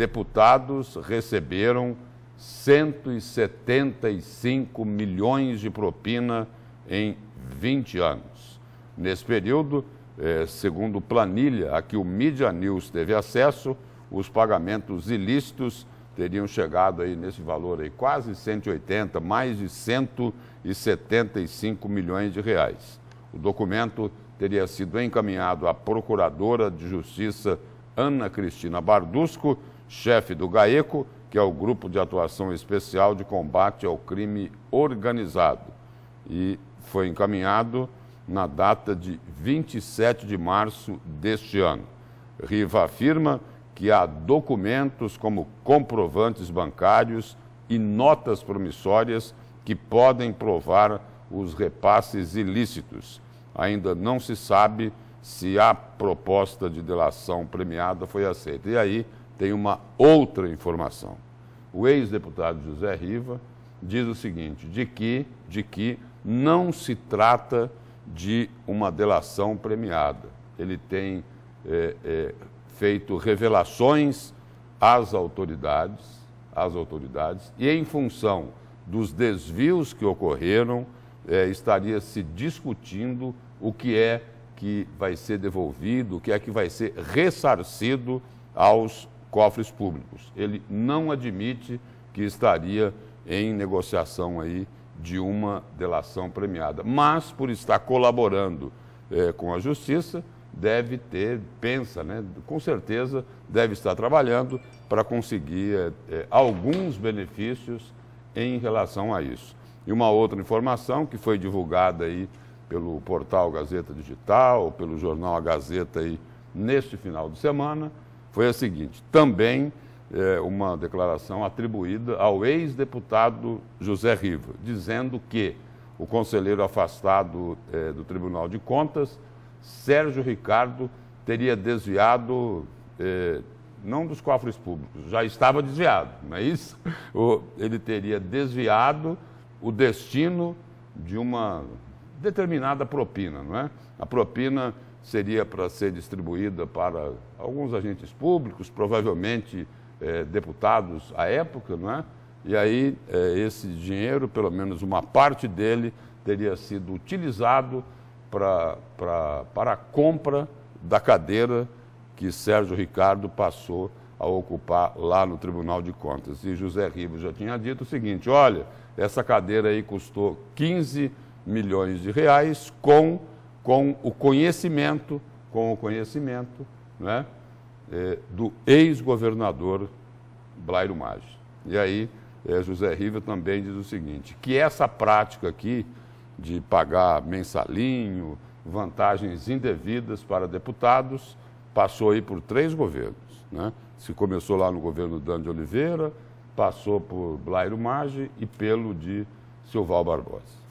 deputados receberam 175 milhões de propina em 20 anos. Nesse período, eh, segundo planilha a que o Media News teve acesso, os pagamentos ilícitos teriam chegado aí nesse valor aí, quase 180, mais de 175 milhões de reais. O documento teria sido encaminhado à Procuradora de Justiça Ana Cristina Bardusco, chefe do GAECO, que é o Grupo de Atuação Especial de Combate ao Crime Organizado, e foi encaminhado na data de 27 de março deste ano. Riva afirma que há documentos como comprovantes bancários e notas promissórias que podem provar os repasses ilícitos. Ainda não se sabe se a proposta de delação premiada foi aceita. E aí tem uma outra informação. O ex-deputado José Riva diz o seguinte, de que, de que não se trata de uma delação premiada. Ele tem é, é, feito revelações às autoridades, às autoridades, e em função dos desvios que ocorreram, é, estaria se discutindo o que é que vai ser devolvido, o que é que vai ser ressarcido aos cofres públicos. Ele não admite que estaria em negociação aí de uma delação premiada, mas por estar colaborando eh, com a justiça, deve ter, pensa, né, com certeza deve estar trabalhando para conseguir eh, eh, alguns benefícios em relação a isso. E uma outra informação que foi divulgada aí pelo portal Gazeta Digital, pelo jornal A Gazeta aí neste final de semana, foi a seguinte: também é, uma declaração atribuída ao ex-deputado José Riva, dizendo que o conselheiro afastado é, do Tribunal de Contas, Sérgio Ricardo, teria desviado, é, não dos cofres públicos, já estava desviado, não é isso? O, ele teria desviado o destino de uma determinada propina, não é? A propina seria para ser distribuída para alguns agentes públicos, provavelmente é, deputados à época, não é? E aí é, esse dinheiro, pelo menos uma parte dele, teria sido utilizado para para para a compra da cadeira que Sérgio Ricardo passou a ocupar lá no Tribunal de Contas. E José Ribo já tinha dito o seguinte: olha, essa cadeira aí custou 15 milhões de reais com com o conhecimento, com o conhecimento né, é, do ex-governador Blairo Maggi. E aí, é, José Riva também diz o seguinte, que essa prática aqui de pagar mensalinho, vantagens indevidas para deputados, passou aí por três governos. Né? Se começou lá no governo Dante Oliveira, passou por Blairo Maggi e pelo de Silval Barbosa.